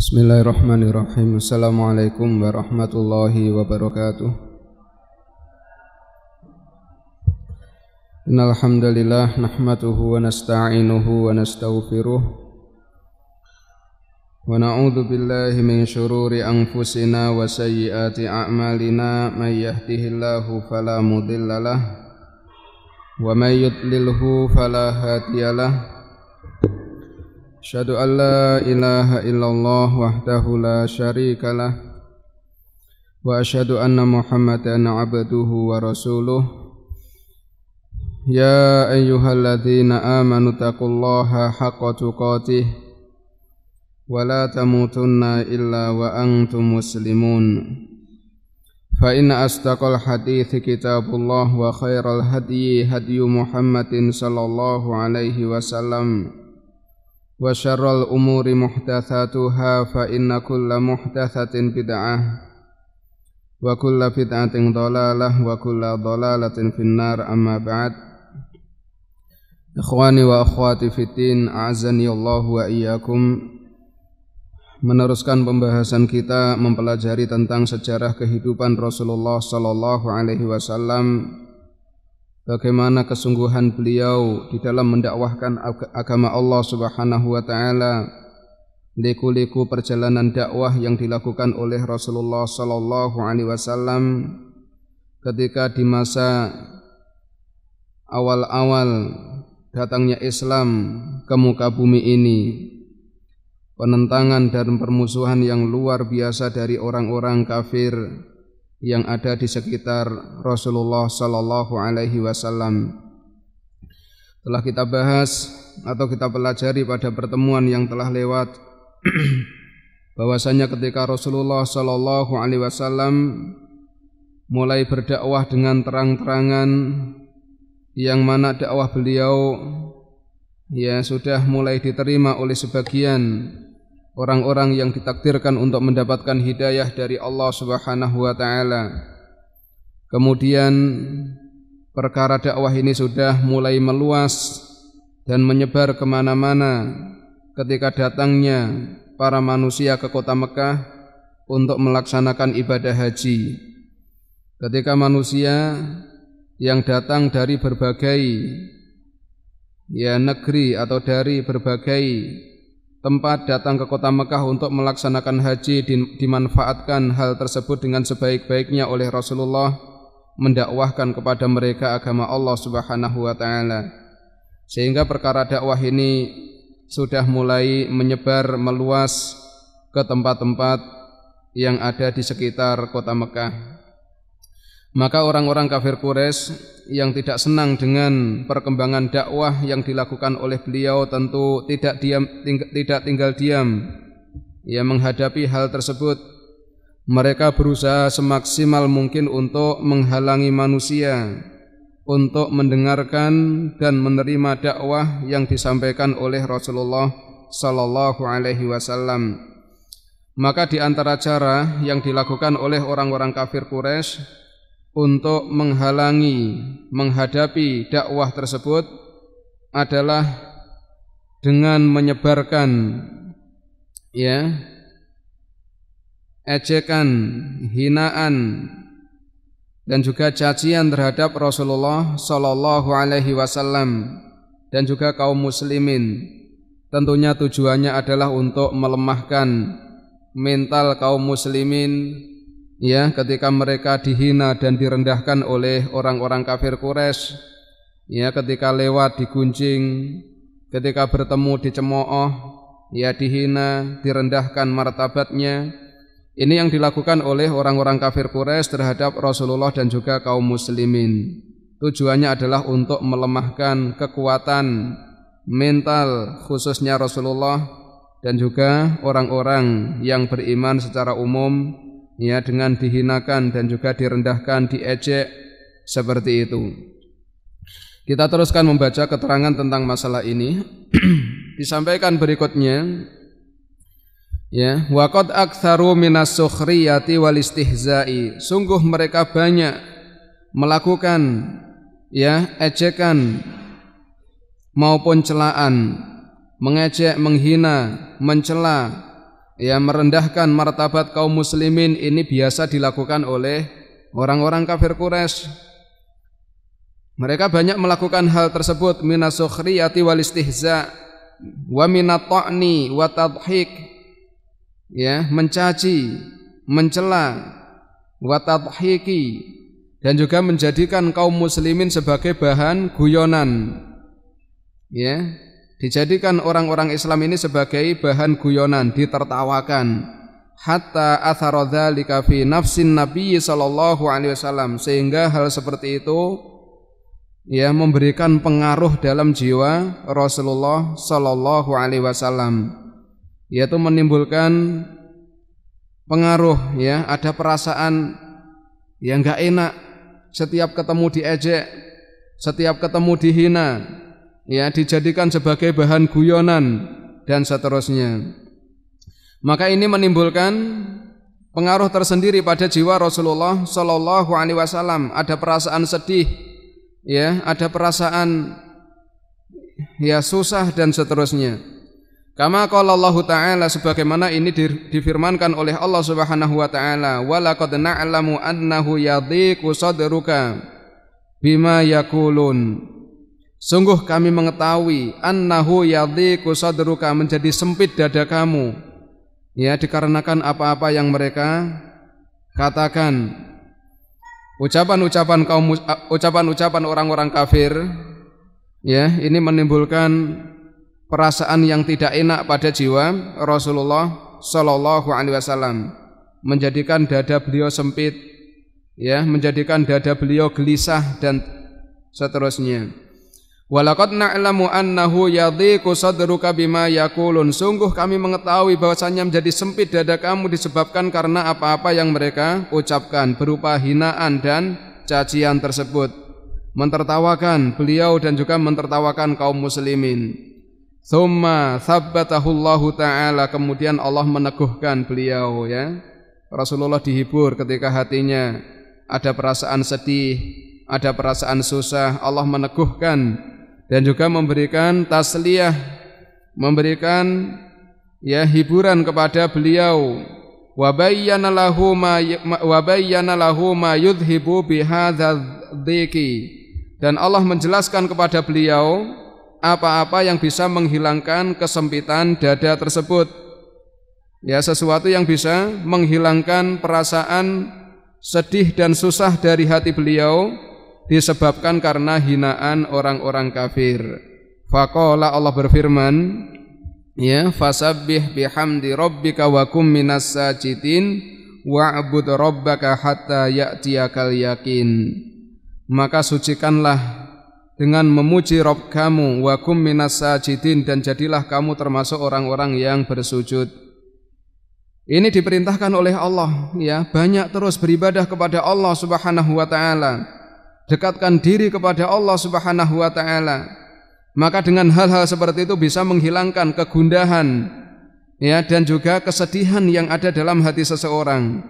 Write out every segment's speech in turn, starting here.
Bismillahirrahmanirrahim. Assalamualaikum warahmatullahi wabarakatuh. Innal hamdalillah nahmatuhu wa nasta'inuhu wa nastaghfiruh. Wa na'udzu billahi min shururi anfusina wa sayyiati a'malina may yahdihillahu fala mudhillalah wa may yudlilhu fala hadiyalah. أشهد أن لا إله إلا الله وحده لا شريك له وأشهد أن محمدا عبده ورسوله يا أيها الذين آمنوا اتقوا الله حق تقاته ولا تموتن إلا وأنتم مسلمون فإن أصدق الحديث كتاب الله وخير الهدي هدي محمد صلى الله عليه وسلم fa inna kulla فإن bid'ah wa kulla bid'atin dhalalah wa kulla dhalalatin finnar amma ba'd Ikhwani إخواني وأخواتي في الدين Allah الله وإياكم Meneruskan pembahasan kita mempelajari tentang sejarah kehidupan Rasulullah Sallallahu Alaihi Wasallam bagaimana kesungguhan beliau di dalam mendakwahkan agama Allah Subhanahu wa taala liku-liku perjalanan dakwah yang dilakukan oleh Rasulullah sallallahu alaihi wasallam ketika di masa awal-awal datangnya Islam ke muka bumi ini penentangan dan permusuhan yang luar biasa dari orang-orang kafir yang ada di sekitar Rasulullah Sallallahu Alaihi Wasallam. Telah kita bahas atau kita pelajari pada pertemuan yang telah lewat bahwasanya ketika Rasulullah Sallallahu Alaihi Wasallam mulai berdakwah dengan terang-terangan yang mana dakwah beliau ya sudah mulai diterima oleh sebagian orang-orang yang ditakdirkan untuk mendapatkan hidayah dari Allah Subhanahu wa taala. Kemudian perkara dakwah ini sudah mulai meluas dan menyebar kemana-mana ketika datangnya para manusia ke kota Mekah untuk melaksanakan ibadah haji. Ketika manusia yang datang dari berbagai ya negeri atau dari berbagai tempat datang ke kota Mekah untuk melaksanakan haji dimanfaatkan hal tersebut dengan sebaik-baiknya oleh Rasulullah mendakwahkan kepada mereka agama Allah Subhanahu wa taala. Sehingga perkara dakwah ini sudah mulai menyebar meluas ke tempat-tempat yang ada di sekitar kota Mekah. Maka orang-orang kafir Quraisy yang tidak senang dengan perkembangan dakwah yang dilakukan oleh beliau tentu tidak diam ting tidak tinggal diam. Ia menghadapi hal tersebut mereka berusaha semaksimal mungkin untuk menghalangi manusia untuk mendengarkan dan menerima dakwah yang disampaikan oleh Rasulullah sallallahu alaihi wasallam. Maka di antara cara yang dilakukan oleh orang-orang kafir Quraisy untuk menghalangi menghadapi dakwah tersebut adalah dengan menyebarkan ya ejekan, hinaan dan juga cacian terhadap Rasulullah Shallallahu alaihi wasallam dan juga kaum muslimin. Tentunya tujuannya adalah untuk melemahkan mental kaum muslimin ya ketika mereka dihina dan direndahkan oleh orang-orang kafir Quraisy ya ketika lewat digunjing ketika bertemu dicemooh ya dihina direndahkan martabatnya ini yang dilakukan oleh orang-orang kafir Quraisy terhadap Rasulullah dan juga kaum muslimin tujuannya adalah untuk melemahkan kekuatan mental khususnya Rasulullah dan juga orang-orang yang beriman secara umum ya dengan dihinakan dan juga direndahkan, diejek seperti itu. Kita teruskan membaca keterangan tentang masalah ini. Disampaikan berikutnya ya, waqad aktsaru minas sukhriyati wal istihza'i. Sungguh mereka banyak melakukan ya ejekan maupun celaan, mengejek, menghina, mencela ya merendahkan martabat kaum muslimin ini biasa dilakukan oleh orang-orang kafir Quraisy. Mereka banyak melakukan hal tersebut minas wal istihza wa wa tadhik ya mencaci, mencela, wa tadhiki dan juga menjadikan kaum muslimin sebagai bahan guyonan. Ya, Dijadikan orang-orang Islam ini sebagai bahan guyonan, ditertawakan. Hatta atharodha likafi nafsin Nabi Sallallahu Alaihi Wasallam sehingga hal seperti itu ya memberikan pengaruh dalam jiwa Rasulullah Sallallahu Alaihi Wasallam yaitu menimbulkan pengaruh ya ada perasaan yang nggak enak setiap ketemu diejek setiap ketemu dihina ya dijadikan sebagai bahan guyonan dan seterusnya. Maka ini menimbulkan pengaruh tersendiri pada jiwa Rasulullah Shallallahu Alaihi Wasallam. Ada perasaan sedih, ya, ada perasaan ya susah dan seterusnya. Kama kalau Allah Ta'ala sebagaimana ini difirmankan oleh Allah Subhanahu wa taala, walakad na'lamu annahu yadiku sadruka bima yakulun." Sungguh kami mengetahui annahu yadhiqu sadruka menjadi sempit dada kamu. Ya, dikarenakan apa-apa yang mereka katakan. Ucapan-ucapan kaum ucapan-ucapan orang-orang kafir ya, ini menimbulkan perasaan yang tidak enak pada jiwa Rasulullah Shallallahu alaihi wasallam. Menjadikan dada beliau sempit ya, menjadikan dada beliau gelisah dan seterusnya. Walakad na'lamu annahu yadhiku sadruka bima yakulun. Sungguh kami mengetahui bahwasanya menjadi sempit dada kamu disebabkan karena apa-apa yang mereka ucapkan berupa hinaan dan cacian tersebut. Mentertawakan beliau dan juga mentertawakan kaum muslimin. Thumma thabbatahu Allah taala kemudian Allah meneguhkan beliau ya. Rasulullah dihibur ketika hatinya ada perasaan sedih, ada perasaan susah, Allah meneguhkan dan juga memberikan tasliyah, memberikan ya hiburan kepada beliau. Wabayyana Dan Allah menjelaskan kepada beliau apa-apa yang bisa menghilangkan kesempitan dada tersebut. Ya, sesuatu yang bisa menghilangkan perasaan sedih dan susah dari hati beliau disebabkan karena hinaan orang-orang kafir. Faqala Allah berfirman, ya fasabbih bihamdi rabbika wa kum minas sajitin wa'bud rabbaka hatta ya'tiyakal yakin. Maka sucikanlah dengan memuji Rob kamu wa kum minas sajidin dan jadilah kamu termasuk orang-orang yang bersujud. Ini diperintahkan oleh Allah ya, banyak terus beribadah kepada Allah Subhanahu wa taala dekatkan diri kepada Allah Subhanahu wa taala. Maka dengan hal-hal seperti itu bisa menghilangkan kegundahan ya dan juga kesedihan yang ada dalam hati seseorang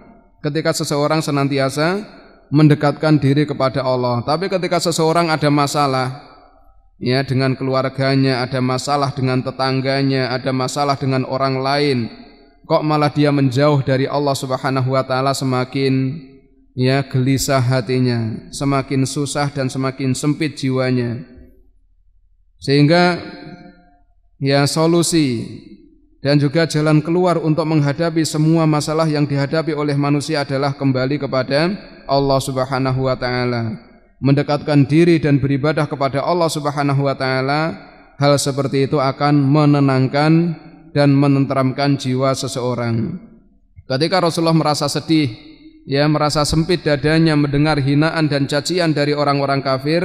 ketika seseorang senantiasa mendekatkan diri kepada Allah. Tapi ketika seseorang ada masalah ya dengan keluarganya, ada masalah dengan tetangganya, ada masalah dengan orang lain, kok malah dia menjauh dari Allah Subhanahu wa taala semakin ya gelisah hatinya, semakin susah dan semakin sempit jiwanya. Sehingga ya solusi dan juga jalan keluar untuk menghadapi semua masalah yang dihadapi oleh manusia adalah kembali kepada Allah Subhanahu wa taala. Mendekatkan diri dan beribadah kepada Allah Subhanahu wa taala, hal seperti itu akan menenangkan dan menenteramkan jiwa seseorang. Ketika Rasulullah merasa sedih, ya merasa sempit dadanya mendengar hinaan dan cacian dari orang-orang kafir,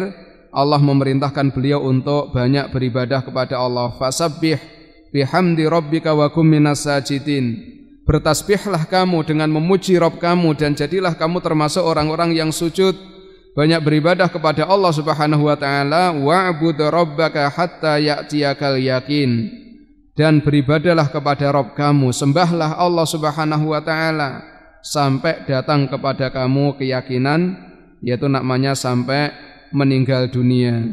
Allah memerintahkan beliau untuk banyak beribadah kepada Allah. Fasabbih bihamdi rabbika wa kum minas sajidin. Bertasbihlah kamu dengan memuji Rob kamu dan jadilah kamu termasuk orang-orang yang sujud banyak beribadah kepada Allah Subhanahu wa taala wa'bud rabbaka hatta ya'tiyakal yakin dan beribadahlah kepada Rob kamu sembahlah Allah Subhanahu wa taala sampai datang kepada kamu keyakinan yaitu namanya sampai meninggal dunia.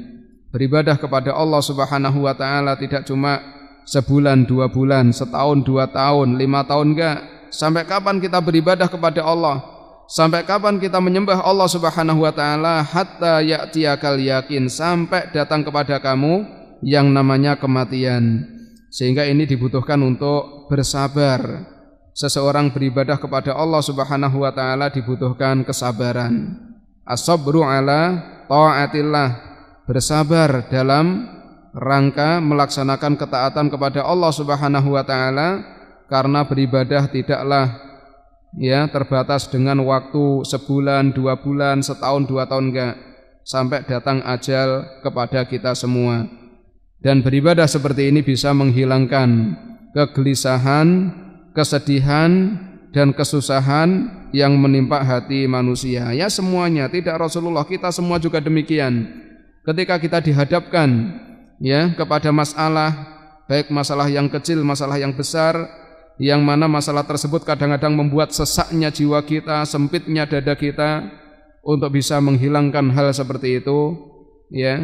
Beribadah kepada Allah Subhanahu wa taala tidak cuma sebulan, dua bulan, setahun, dua tahun, lima tahun enggak. Sampai kapan kita beribadah kepada Allah? Sampai kapan kita menyembah Allah Subhanahu wa taala hatta yaktiakal yakin sampai datang kepada kamu yang namanya kematian. Sehingga ini dibutuhkan untuk bersabar seseorang beribadah kepada Allah Subhanahu wa taala dibutuhkan kesabaran. As-sabru ala taatillah, bersabar dalam rangka melaksanakan ketaatan kepada Allah Subhanahu wa taala karena beribadah tidaklah ya terbatas dengan waktu sebulan, dua bulan, setahun, dua tahun enggak sampai datang ajal kepada kita semua. Dan beribadah seperti ini bisa menghilangkan kegelisahan, kesedihan dan kesusahan yang menimpa hati manusia. Ya semuanya, tidak Rasulullah kita semua juga demikian. Ketika kita dihadapkan ya kepada masalah baik masalah yang kecil, masalah yang besar, yang mana masalah tersebut kadang-kadang membuat sesaknya jiwa kita, sempitnya dada kita untuk bisa menghilangkan hal seperti itu, ya.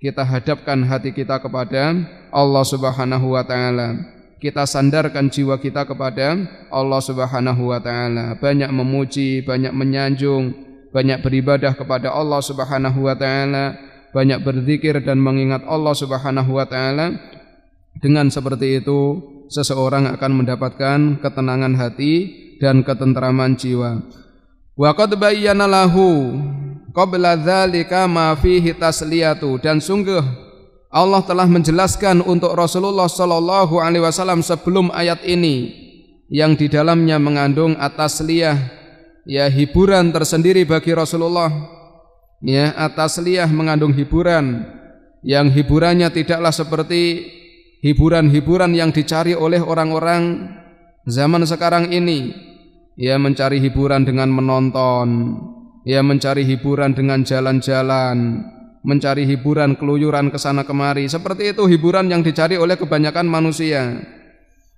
Kita hadapkan hati kita kepada Allah Subhanahu wa taala kita sandarkan jiwa kita kepada Allah Subhanahu wa taala, banyak memuji, banyak menyanjung, banyak beribadah kepada Allah Subhanahu wa taala, banyak berzikir dan mengingat Allah Subhanahu wa taala. Dengan seperti itu, seseorang akan mendapatkan ketenangan hati dan ketentraman jiwa. Wa qad bayyana lahu qabla dzalika ma fihi tasliyatu dan sungguh Allah telah menjelaskan untuk Rasulullah Shallallahu Alaihi Wasallam sebelum ayat ini yang di dalamnya mengandung atas liyah ya hiburan tersendiri bagi Rasulullah ya atas liyah mengandung hiburan yang hiburannya tidaklah seperti hiburan-hiburan yang dicari oleh orang-orang zaman sekarang ini ya mencari hiburan dengan menonton ya mencari hiburan dengan jalan-jalan mencari hiburan keluyuran ke sana kemari. Seperti itu hiburan yang dicari oleh kebanyakan manusia.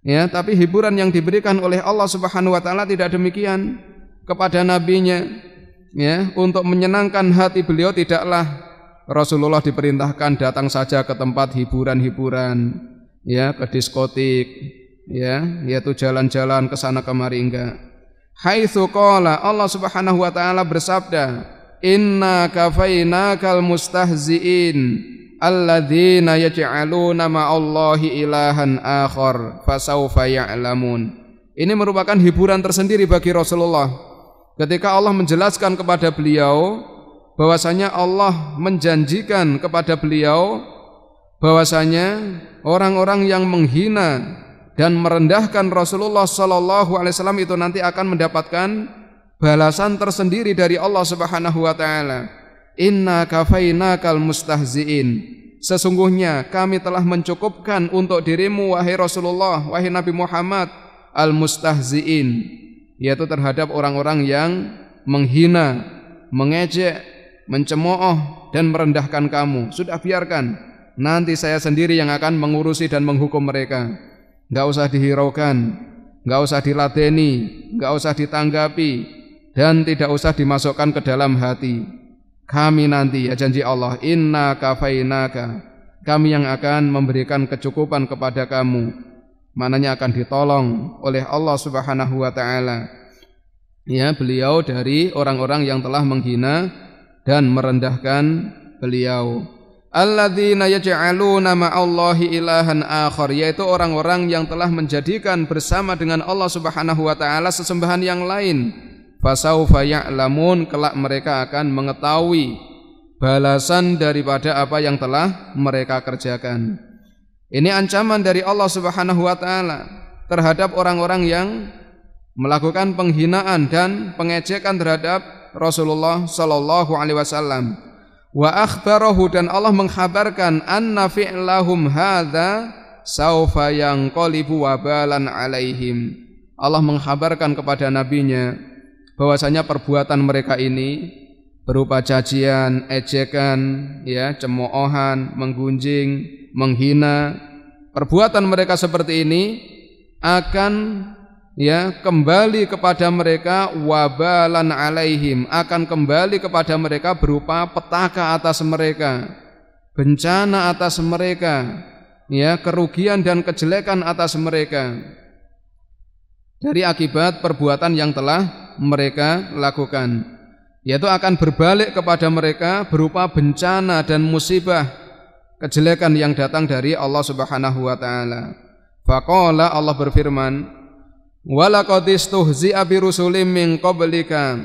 Ya, tapi hiburan yang diberikan oleh Allah Subhanahu wa taala tidak demikian kepada nabinya. Ya, untuk menyenangkan hati beliau tidaklah Rasulullah diperintahkan datang saja ke tempat hiburan-hiburan, ya, ke diskotik, ya, yaitu jalan-jalan ke sana kemari enggak. Haitsu Allah Subhanahu wa taala bersabda, inna kal mustahzi'in alladzina yaj'aluna ma'allahi ilahan akhar fasawfa ya'lamun ini merupakan hiburan tersendiri bagi Rasulullah ketika Allah menjelaskan kepada beliau bahwasanya Allah menjanjikan kepada beliau bahwasanya orang-orang yang menghina dan merendahkan Rasulullah Shallallahu alaihi wasallam itu nanti akan mendapatkan balasan tersendiri dari Allah Subhanahu wa taala. Inna kafainakal mustahziin. Sesungguhnya kami telah mencukupkan untuk dirimu wahai Rasulullah, wahai Nabi Muhammad al-mustahziin, yaitu terhadap orang-orang yang menghina, mengejek, mencemooh dan merendahkan kamu. Sudah biarkan, nanti saya sendiri yang akan mengurusi dan menghukum mereka. Enggak usah dihiraukan, enggak usah diladeni, enggak usah ditanggapi, dan tidak usah dimasukkan ke dalam hati. Kami nanti ya janji Allah, inna kafainaka. Kami yang akan memberikan kecukupan kepada kamu. Mananya akan ditolong oleh Allah Subhanahu wa taala. Ya, beliau dari orang-orang yang telah menghina dan merendahkan beliau. Alladzina yaj'aluna ma'allahi ilahan akhar yaitu orang-orang yang telah menjadikan bersama dengan Allah Subhanahu wa taala sesembahan yang lain fasaufa ya'lamun kelak mereka akan mengetahui balasan daripada apa yang telah mereka kerjakan. Ini ancaman dari Allah Subhanahu wa taala terhadap orang-orang yang melakukan penghinaan dan pengejekan terhadap Rasulullah sallallahu alaihi wasallam. Wa akhbarahu dan Allah mengkhabarkan anna fi'lahum hadza saufa yanqalibu wabalan alaihim. Allah mengkhabarkan kepada nabinya bahwasanya perbuatan mereka ini berupa cacian, ejekan, ya, cemoohan, menggunjing, menghina. Perbuatan mereka seperti ini akan ya kembali kepada mereka wabalan alaihim akan kembali kepada mereka berupa petaka atas mereka bencana atas mereka ya kerugian dan kejelekan atas mereka dari akibat perbuatan yang telah mereka lakukan yaitu akan berbalik kepada mereka berupa bencana dan musibah kejelekan yang datang dari Allah Subhanahu wa taala. Faqala Allah berfirman, "Walaqad istuhzi'a bi rusulim min qablika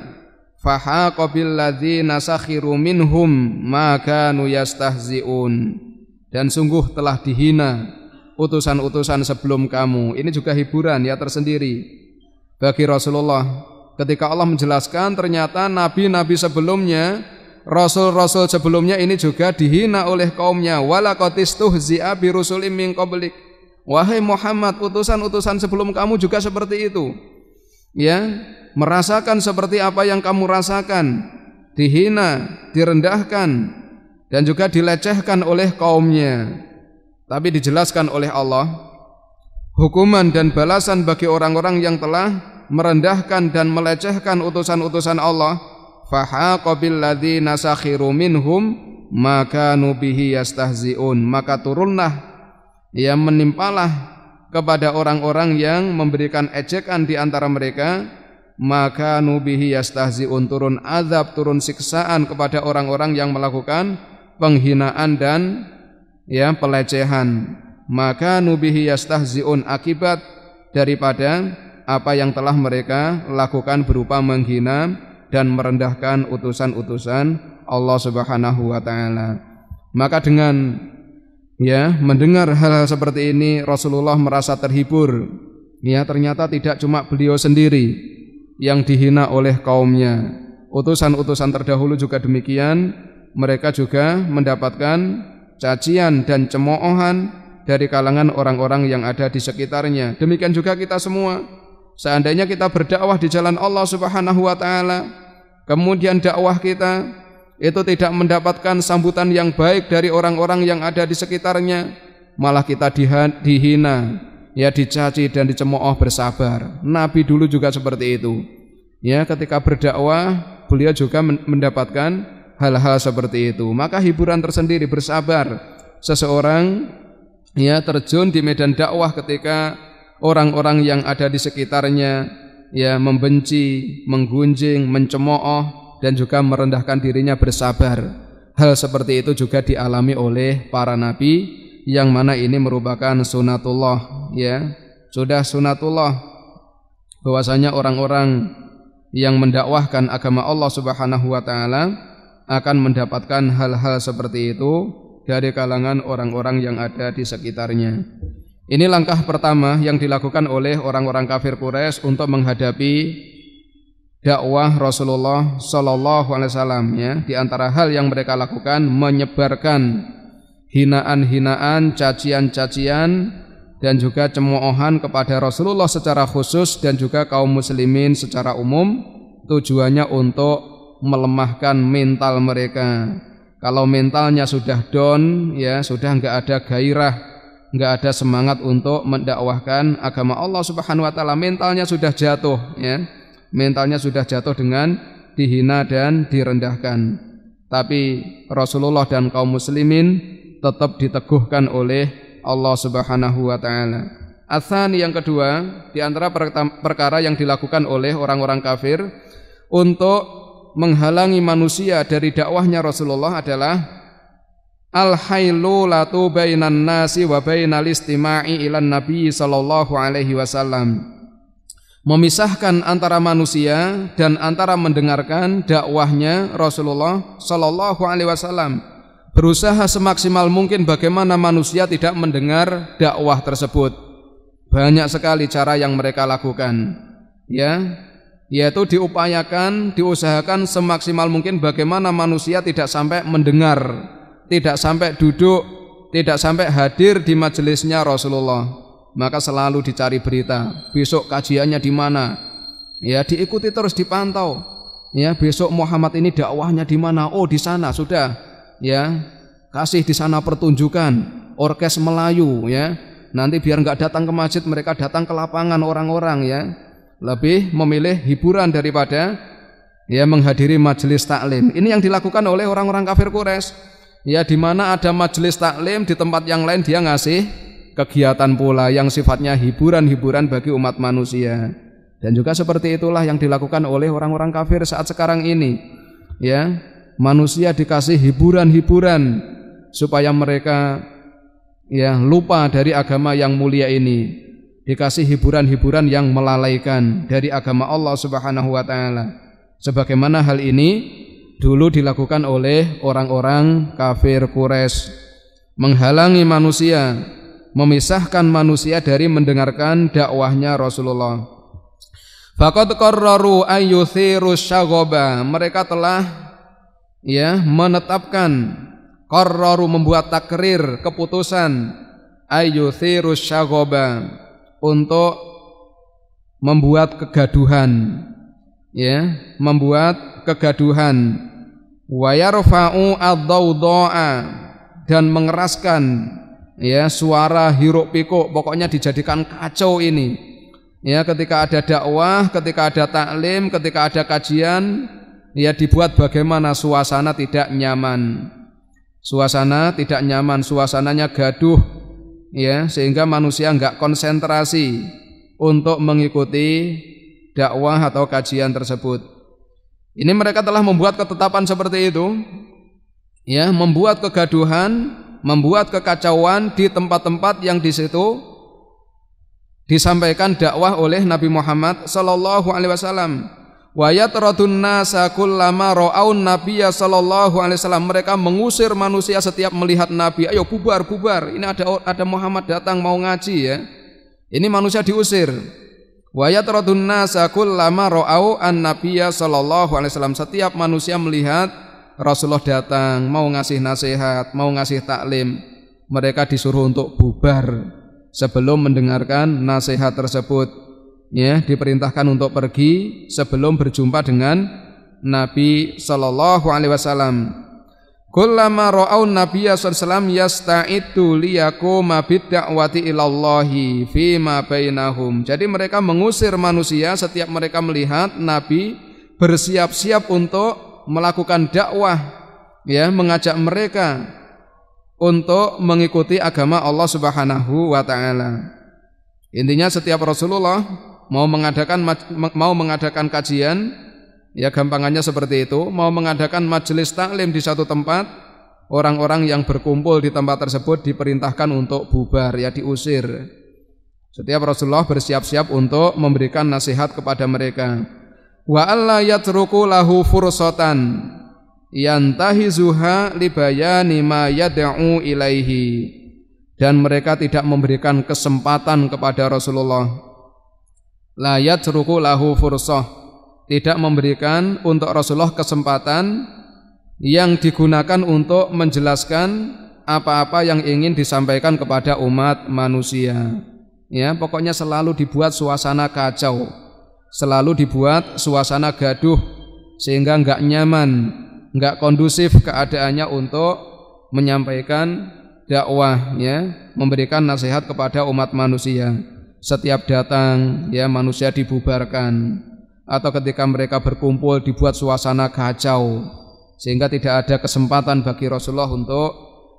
fahaqa bil ladzina sakhiru minhum ma kanu yastahzi'un." Dan sungguh telah dihina utusan-utusan sebelum kamu. Ini juga hiburan ya tersendiri bagi Rasulullah Ketika Allah menjelaskan ternyata nabi-nabi sebelumnya, rasul-rasul sebelumnya ini juga dihina oleh kaumnya. Walaqatistuhzi'a bi rusulim Wahai Muhammad, utusan-utusan sebelum kamu juga seperti itu. Ya, merasakan seperti apa yang kamu rasakan, dihina, direndahkan dan juga dilecehkan oleh kaumnya. Tapi dijelaskan oleh Allah hukuman dan balasan bagi orang-orang yang telah merendahkan dan melecehkan utusan-utusan Allah fahaqa sakhiru minhum maka nubihi maka turunlah ia menimpalah kepada orang-orang yang memberikan ejekan di antara mereka maka nubihi yastahziun turun azab turun siksaan kepada orang-orang yang melakukan penghinaan dan ya pelecehan maka nubihi yastahziun akibat daripada apa yang telah mereka lakukan berupa menghina dan merendahkan utusan-utusan Allah Subhanahu wa taala. Maka dengan ya mendengar hal-hal seperti ini Rasulullah merasa terhibur. Ya ternyata tidak cuma beliau sendiri yang dihina oleh kaumnya. Utusan-utusan terdahulu juga demikian, mereka juga mendapatkan cacian dan cemoohan dari kalangan orang-orang yang ada di sekitarnya. Demikian juga kita semua seandainya kita berdakwah di jalan Allah Subhanahu wa taala, kemudian dakwah kita itu tidak mendapatkan sambutan yang baik dari orang-orang yang ada di sekitarnya, malah kita dihina, ya dicaci dan dicemooh bersabar. Nabi dulu juga seperti itu. Ya, ketika berdakwah, beliau juga mendapatkan hal-hal seperti itu. Maka hiburan tersendiri bersabar seseorang ya terjun di medan dakwah ketika orang-orang yang ada di sekitarnya ya membenci, menggunjing, mencemooh dan juga merendahkan dirinya bersabar. Hal seperti itu juga dialami oleh para nabi yang mana ini merupakan sunatullah ya. Sudah sunatullah bahwasanya orang-orang yang mendakwahkan agama Allah Subhanahu wa taala akan mendapatkan hal-hal seperti itu dari kalangan orang-orang yang ada di sekitarnya. Ini langkah pertama yang dilakukan oleh orang-orang kafir Quraisy untuk menghadapi dakwah Rasulullah Shallallahu Alaihi Wasallam ya. Di antara hal yang mereka lakukan menyebarkan hinaan-hinaan, cacian-cacian dan juga cemoohan kepada Rasulullah secara khusus dan juga kaum muslimin secara umum tujuannya untuk melemahkan mental mereka. Kalau mentalnya sudah down ya sudah nggak ada gairah nggak ada semangat untuk mendakwahkan agama Allah Subhanahu wa taala. Mentalnya sudah jatuh ya. Mentalnya sudah jatuh dengan dihina dan direndahkan. Tapi Rasulullah dan kaum muslimin tetap diteguhkan oleh Allah Subhanahu wa taala. Asan yang kedua, di antara perkara yang dilakukan oleh orang-orang kafir untuk menghalangi manusia dari dakwahnya Rasulullah adalah al hailulatu bainan nasi wa bainal istima'i ilan nabi sallallahu alaihi wasallam memisahkan antara manusia dan antara mendengarkan dakwahnya Rasulullah sallallahu alaihi wasallam berusaha semaksimal mungkin bagaimana manusia tidak mendengar dakwah tersebut banyak sekali cara yang mereka lakukan ya yaitu diupayakan, diusahakan semaksimal mungkin bagaimana manusia tidak sampai mendengar tidak sampai duduk, tidak sampai hadir di majelisnya Rasulullah. Maka selalu dicari berita, besok kajiannya di mana. Ya, diikuti terus dipantau. Ya, besok Muhammad ini dakwahnya di mana? Oh, di sana sudah. Ya, kasih di sana pertunjukan orkes Melayu ya. Nanti biar nggak datang ke masjid, mereka datang ke lapangan orang-orang ya. Lebih memilih hiburan daripada ya menghadiri majelis taklim. Ini yang dilakukan oleh orang-orang kafir Quraisy ya di mana ada majelis taklim di tempat yang lain dia ngasih kegiatan pula yang sifatnya hiburan-hiburan bagi umat manusia. Dan juga seperti itulah yang dilakukan oleh orang-orang kafir saat sekarang ini. Ya, manusia dikasih hiburan-hiburan supaya mereka ya lupa dari agama yang mulia ini. Dikasih hiburan-hiburan yang melalaikan dari agama Allah Subhanahu wa taala. Sebagaimana hal ini dulu dilakukan oleh orang-orang kafir Quraisy menghalangi manusia memisahkan manusia dari mendengarkan dakwahnya Rasulullah Faqad qarraru ayyuthiru syagoba mereka telah ya menetapkan qarraru membuat takrir keputusan ayyuthiru syagoba untuk membuat kegaduhan ya membuat kegaduhan wayarfa'u ad dan mengeraskan ya suara hiruk pikuk pokoknya dijadikan kacau ini ya ketika ada dakwah ketika ada taklim ketika ada kajian ya dibuat bagaimana suasana tidak nyaman suasana tidak nyaman suasananya gaduh ya sehingga manusia enggak konsentrasi untuk mengikuti dakwah atau kajian tersebut. Ini mereka telah membuat ketetapan seperti itu, ya, membuat kegaduhan, membuat kekacauan di tempat-tempat yang di situ disampaikan dakwah oleh Nabi Muhammad sallallahu alaihi wasallam. Wa yatradun nasa kullama ra'aun nabiyya sallallahu alaihi wasallam. Mereka mengusir manusia setiap melihat nabi. Ayo bubar, bubar. Ini ada ada Muhammad datang mau ngaji ya. Ini manusia diusir. Wa yatradun nasa kullama ra'au an sallallahu alaihi wasallam. Setiap manusia melihat Rasulullah datang, mau ngasih nasihat, mau ngasih taklim. Mereka disuruh untuk bubar sebelum mendengarkan nasihat tersebut. Ya, diperintahkan untuk pergi sebelum berjumpa dengan Nabi sallallahu alaihi wasallam. Kullama ra'au Nabi sallallahu alaihi wasallam yasta'itu liyakuma bid'awati ilallahi ma bainahum. Jadi mereka mengusir manusia setiap mereka melihat nabi bersiap-siap untuk melakukan dakwah ya mengajak mereka untuk mengikuti agama Allah Subhanahu wa taala. Intinya setiap Rasulullah mau mengadakan mau mengadakan kajian Ya gampangannya seperti itu, mau mengadakan majelis taklim di satu tempat, orang-orang yang berkumpul di tempat tersebut diperintahkan untuk bubar, ya diusir. Setiap Rasulullah bersiap-siap untuk memberikan nasihat kepada mereka. Wa alla yatruku lahu fursatan zuha libayani ma yad'u ilaihi. Dan mereka tidak memberikan kesempatan kepada Rasulullah. La yatruku lahu fursah tidak memberikan untuk Rasulullah kesempatan yang digunakan untuk menjelaskan apa-apa yang ingin disampaikan kepada umat manusia. Ya, pokoknya selalu dibuat suasana kacau, selalu dibuat suasana gaduh sehingga enggak nyaman, enggak kondusif keadaannya untuk menyampaikan dakwah, ya, memberikan nasihat kepada umat manusia. Setiap datang, ya manusia dibubarkan atau ketika mereka berkumpul dibuat suasana kacau sehingga tidak ada kesempatan bagi Rasulullah untuk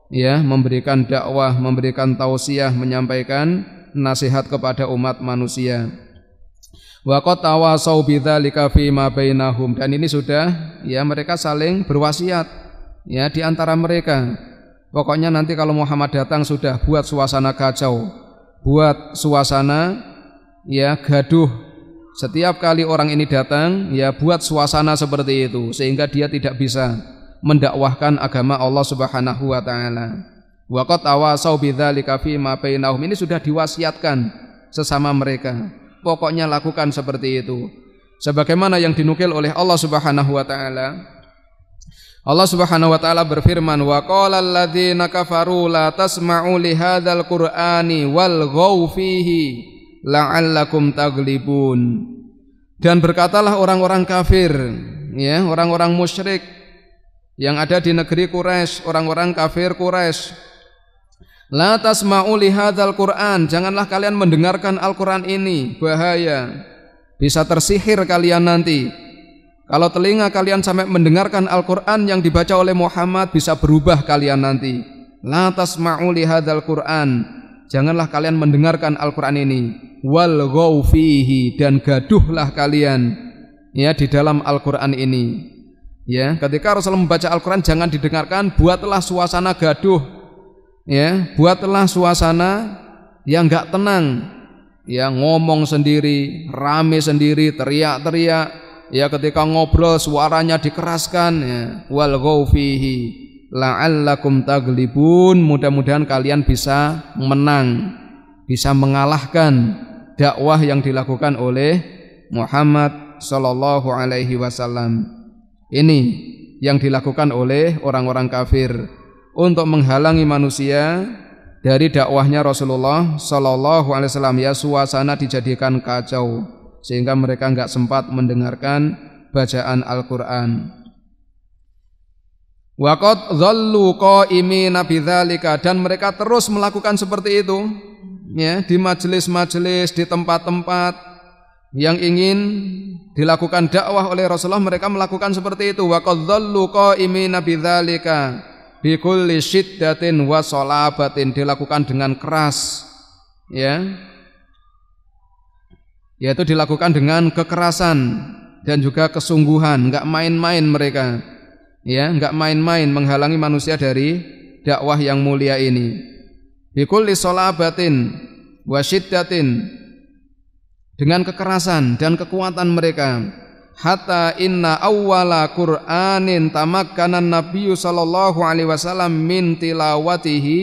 ya memberikan dakwah, memberikan tausiah, menyampaikan nasihat kepada umat manusia. Wa qad tawasau bidzalika fi ma bainahum dan ini sudah ya mereka saling berwasiat ya di antara mereka. Pokoknya nanti kalau Muhammad datang sudah buat suasana kacau, buat suasana ya gaduh setiap kali orang ini datang, ya buat suasana seperti itu sehingga dia tidak bisa mendakwahkan agama Allah Subhanahu wa taala. Waqat tawasau bidzalika fi ma bainahum. Ini sudah diwasiatkan sesama mereka. Pokoknya lakukan seperti itu. Sebagaimana yang dinukil oleh Allah Subhanahu wa taala. Allah Subhanahu wa taala berfirman, "Wa qala alladzina kafaru la tasma'u li hadzal qur'ani wal ghaw fihi." la'allakum taglibun dan berkatalah orang-orang kafir ya orang-orang musyrik yang ada di negeri Quraisy orang-orang kafir Quraisy La tasma'u li hadzal Qur'an, janganlah kalian mendengarkan Al-Qur'an ini, bahaya. Bisa tersihir kalian nanti. Kalau telinga kalian sampai mendengarkan Al-Qur'an yang dibaca oleh Muhammad bisa berubah kalian nanti. La tasma'u li hadzal Qur'an. Janganlah kalian mendengarkan Al-Qur'an ini wal fihi dan gaduhlah kalian ya di dalam Al-Qur'an ini. Ya, ketika Rasul membaca Al-Qur'an jangan didengarkan, buatlah suasana gaduh. Ya, buatlah suasana yang enggak tenang. Ya, ngomong sendiri, rame sendiri, teriak-teriak. Ya, ketika ngobrol suaranya dikeraskan ya. Wal fihi la'allakum taglibun. Mudah-mudahan kalian bisa menang, bisa mengalahkan dakwah yang dilakukan oleh Muhammad sallallahu Alaihi Wasallam. Ini yang dilakukan oleh orang-orang kafir untuk menghalangi manusia dari dakwahnya Rasulullah sallallahu Alaihi Wasallam. Ya suasana dijadikan kacau sehingga mereka nggak sempat mendengarkan bacaan Al-Quran. Wakot zallu nabi zalika dan mereka terus melakukan seperti itu ya di majelis-majelis di tempat-tempat yang ingin dilakukan dakwah oleh Rasulullah mereka melakukan seperti itu wa qadzallu qaimina bidzalika bi kulli syiddatin wa salabatin dilakukan dengan keras ya yaitu dilakukan dengan kekerasan dan juga kesungguhan enggak main-main mereka ya enggak main-main menghalangi manusia dari dakwah yang mulia ini bikulli solabatin wa dengan kekerasan dan kekuatan mereka hatta inna awwala qur'anin tamakkanan nabiyyu sallallahu alaihi wasallam min tilawatihi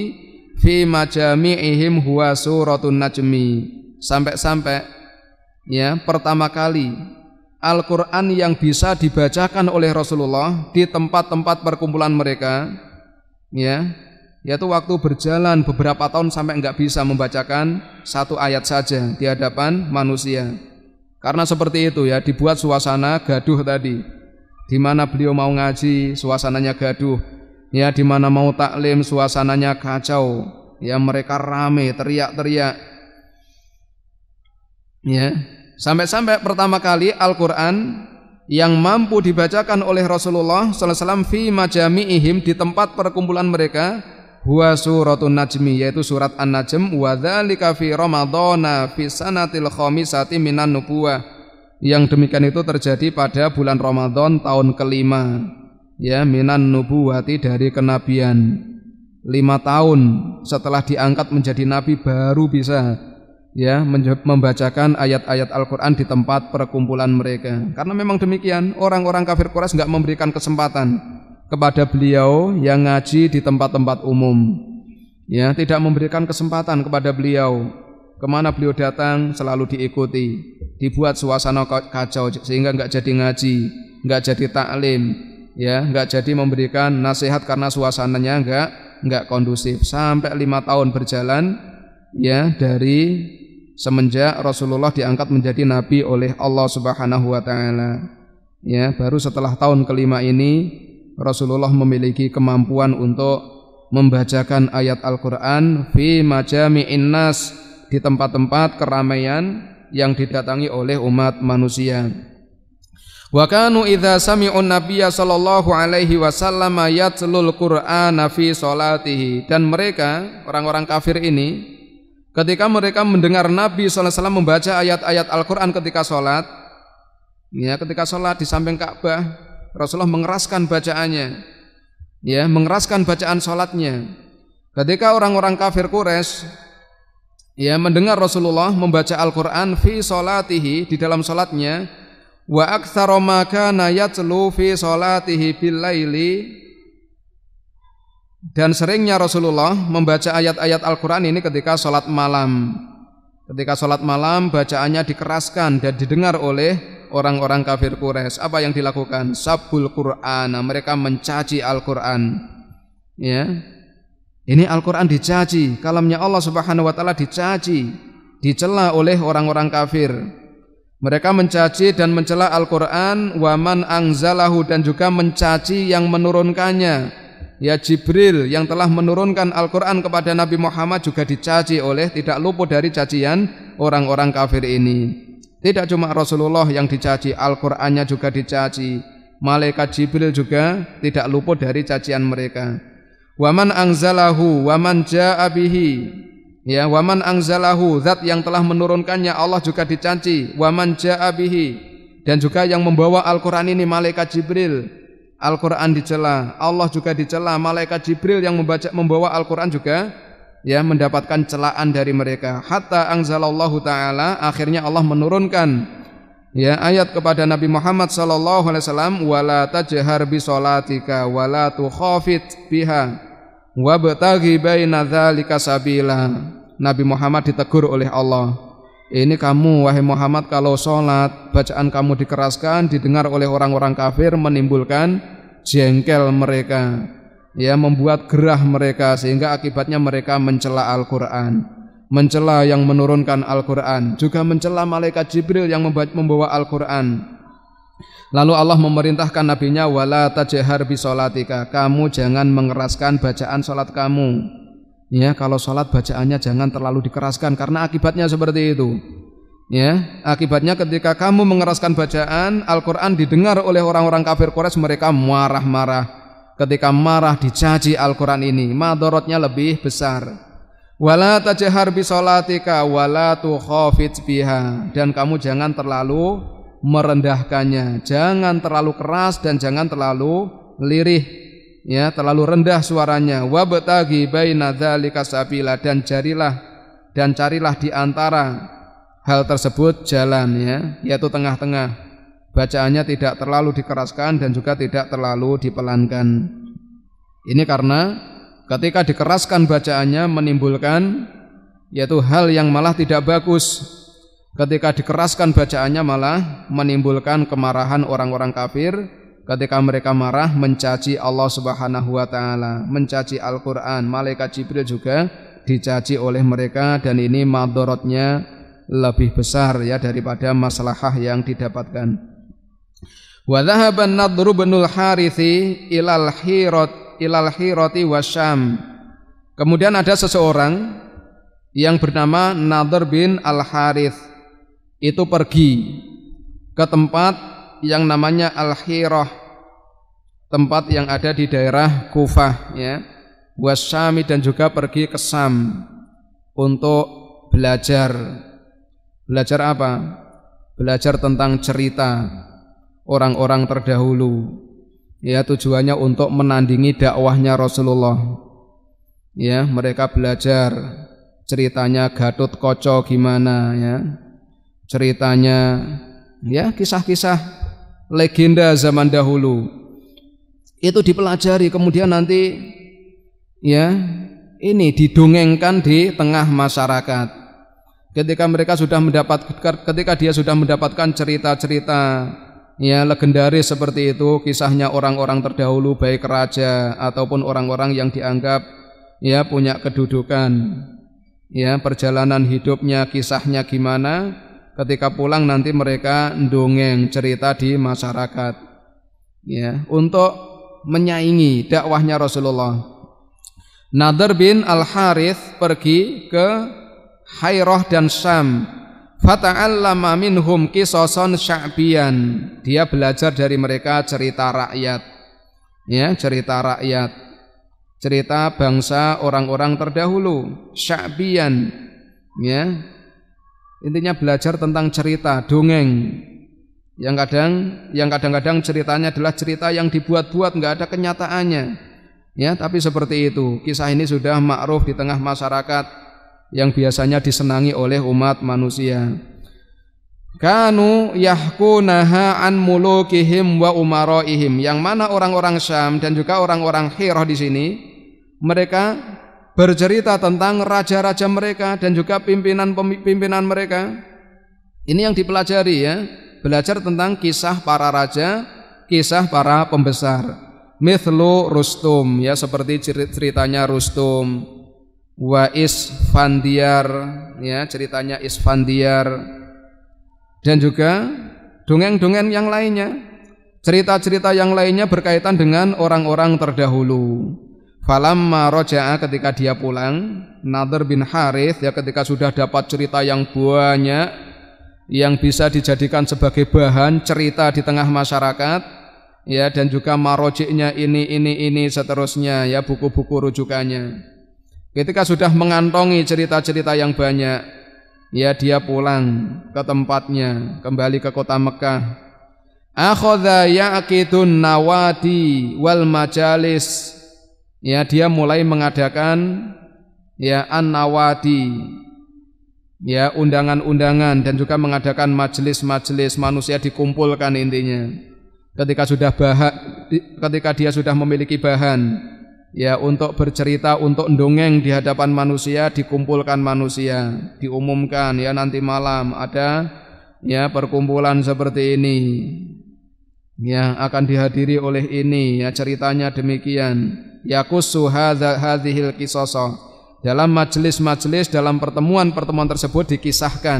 fi majami'ihim huwa suratun najmi sampai-sampai ya pertama kali Al-Qur'an yang bisa dibacakan oleh Rasulullah di tempat-tempat perkumpulan mereka ya yaitu waktu berjalan beberapa tahun sampai enggak bisa membacakan satu ayat saja di hadapan manusia. Karena seperti itu ya dibuat suasana gaduh tadi. Di mana beliau mau ngaji, suasananya gaduh. Ya di mana mau taklim, suasananya kacau. Ya mereka rame, teriak-teriak. Ya, sampai-sampai pertama kali Al-Qur'an yang mampu dibacakan oleh Rasulullah SAW fi majami'ihim di tempat perkumpulan mereka huwa suratun najmi yaitu surat An-Najm wa dzalika fi ramadhana fi sanatil khamisati minan nubuwah. Yang demikian itu terjadi pada bulan Ramadan tahun kelima ya minan nubuwati dari kenabian. Lima tahun setelah diangkat menjadi nabi baru bisa ya membacakan ayat-ayat Al-Qur'an di tempat perkumpulan mereka. Karena memang demikian, orang-orang kafir Quraisy nggak memberikan kesempatan kepada beliau yang ngaji di tempat-tempat umum. Ya, tidak memberikan kesempatan kepada beliau. Kemana beliau datang selalu diikuti, dibuat suasana kacau sehingga nggak jadi ngaji, nggak jadi taklim, ya nggak jadi memberikan nasihat karena suasananya nggak nggak kondusif. Sampai lima tahun berjalan, ya dari semenjak Rasulullah diangkat menjadi nabi oleh Allah Subhanahu wa taala. Ya, baru setelah tahun kelima ini Rasulullah memiliki kemampuan untuk membacakan ayat Al-Qur'an fi majami'in nas di tempat-tempat keramaian yang didatangi oleh umat manusia. Wa kanu idza sami'un nabiyya sallallahu alaihi wasallam yatlul qur'ana fi salatihi dan mereka orang-orang kafir ini ketika mereka mendengar Nabi sallallahu alaihi wasallam membaca ayat-ayat Al-Qur'an ketika salat ya ketika salat di samping Ka'bah Rasulullah mengeraskan bacaannya, ya mengeraskan bacaan solatnya. Ketika orang-orang kafir kures, ya mendengar Rasulullah membaca Al-Quran fi solatihi di dalam solatnya, wa aktsara ma kana fi salatihi bil laili dan seringnya Rasulullah membaca ayat-ayat Al-Quran ini ketika sholat malam Ketika sholat malam bacaannya dikeraskan dan didengar oleh orang-orang kafir Quraisy. Apa yang dilakukan? Sabul Quran. mereka mencaci Al-Quran. Ya. Ini Al-Quran dicaci. Kalamnya Allah Subhanahu Wa Taala dicaci, dicela oleh orang-orang kafir. Mereka mencaci dan mencela Al-Quran, waman angzalahu dan juga mencaci yang menurunkannya ya Jibril yang telah menurunkan Al-Quran kepada Nabi Muhammad juga dicaci oleh tidak luput dari cacian orang-orang kafir ini. Tidak cuma Rasulullah yang dicaci, Al-Qur'annya juga dicaci. Malaikat Jibril juga tidak luput dari cacian mereka. Waman angzalahu, waman ja'abihi. Ya, waman angzalahu, zat yang telah menurunkannya Allah juga dicaci. Waman ja'abihi dan juga yang membawa Al-Qur'an ini malaikat Jibril Al-Quran dicela, Allah juga dicela, malaikat Jibril yang membaca membawa Al-Quran juga ya mendapatkan celaan dari mereka. Hatta angzalallahu taala akhirnya Allah menurunkan ya ayat kepada Nabi Muhammad sallallahu alaihi wasallam wala tajhar bi salatika wala tukhafit biha wabtaghi baina dzalika sabila. Nabi Muhammad ditegur oleh Allah ini kamu wahai Muhammad kalau sholat bacaan kamu dikeraskan didengar oleh orang-orang kafir menimbulkan jengkel mereka ya membuat gerah mereka sehingga akibatnya mereka mencela Al-Qur'an mencela yang menurunkan Al-Qur'an juga mencela malaikat Jibril yang membawa Al-Qur'an Lalu Allah memerintahkan nabinya wala tajahar bi kamu jangan mengeraskan bacaan sholat kamu Ya, kalau sholat bacaannya jangan terlalu dikeraskan karena akibatnya seperti itu. Ya, akibatnya ketika kamu mengeraskan bacaan, Al-Qur'an didengar oleh orang-orang kafir Quraisy, mereka marah-marah. Ketika marah dicaci Al-Qur'an ini, madorotnya lebih besar. Wala tajhar bi salatika wala tukhafit biha dan kamu jangan terlalu merendahkannya, jangan terlalu keras dan jangan terlalu lirih ya terlalu rendah suaranya bataghi baina dzalika sabila dan jarilah dan carilah di antara hal tersebut jalan ya yaitu tengah-tengah bacaannya tidak terlalu dikeraskan dan juga tidak terlalu dipelankan ini karena ketika dikeraskan bacaannya menimbulkan yaitu hal yang malah tidak bagus ketika dikeraskan bacaannya malah menimbulkan kemarahan orang-orang kafir ketika mereka marah mencaci Allah Subhanahu wa taala, mencaci Al-Qur'an, malaikat Jibril juga dicaci oleh mereka dan ini madorotnya lebih besar ya daripada maslahah yang didapatkan. Wa dhahaba Nadru binul Harithi ilal hirat ilal hirati wasyam. Kemudian ada seseorang yang bernama Nadr bin Al Harith itu pergi ke tempat yang namanya Al-Hirah tempat yang ada di daerah Kufah ya Wasami dan juga pergi ke Sam untuk belajar belajar apa? belajar tentang cerita orang-orang terdahulu ya tujuannya untuk menandingi dakwahnya Rasulullah ya mereka belajar ceritanya Gatot Koco gimana ya ceritanya ya kisah-kisah legenda zaman dahulu itu dipelajari kemudian nanti ya ini didongengkan di tengah masyarakat ketika mereka sudah mendapat ketika dia sudah mendapatkan cerita-cerita ya legendaris seperti itu kisahnya orang-orang terdahulu baik raja ataupun orang-orang yang dianggap ya punya kedudukan ya perjalanan hidupnya kisahnya gimana ketika pulang nanti mereka dongeng cerita di masyarakat ya untuk menyaingi dakwahnya Rasulullah Nadir bin Al-Harith pergi ke Hayroh dan Syam Fata'allama minhum kisoson sya'bian Dia belajar dari mereka cerita rakyat Ya, cerita rakyat Cerita bangsa orang-orang terdahulu Sya'bian Ya, Intinya belajar tentang cerita, dongeng. Yang kadang yang kadang-kadang ceritanya adalah cerita yang dibuat-buat, nggak ada kenyataannya. Ya, tapi seperti itu. Kisah ini sudah ma'ruf di tengah masyarakat yang biasanya disenangi oleh umat manusia. Kanu yahkunaha an mulukihim wa umaraihim. Yang mana orang-orang Syam dan juga orang-orang Hira di sini, mereka bercerita tentang raja-raja mereka dan juga pimpinan-pimpinan mereka. Ini yang dipelajari ya, belajar tentang kisah para raja, kisah para pembesar. Mithlu Rustum ya seperti ceritanya Rustum wa Isfandiar ya ceritanya Isfandiar dan juga dongeng-dongeng yang lainnya cerita-cerita yang lainnya berkaitan dengan orang-orang terdahulu Falamma roja'a ketika dia pulang, Nadir bin Harith ya ketika sudah dapat cerita yang banyak yang bisa dijadikan sebagai bahan cerita di tengah masyarakat ya dan juga marojiknya ini ini ini seterusnya ya buku-buku rujukannya. Ketika sudah mengantongi cerita-cerita yang banyak ya dia pulang ke tempatnya kembali ke kota Mekah. Akhadha ya'qidun nawadi wal majalis ya dia mulai mengadakan ya an ya undangan-undangan dan juga mengadakan majelis-majelis manusia dikumpulkan intinya ketika sudah bahan ketika dia sudah memiliki bahan ya untuk bercerita untuk dongeng di hadapan manusia dikumpulkan manusia diumumkan ya nanti malam ada ya perkumpulan seperti ini yang akan dihadiri oleh ini ya ceritanya demikian yakusu hadhil kisoso dalam majelis-majelis dalam pertemuan-pertemuan tersebut dikisahkan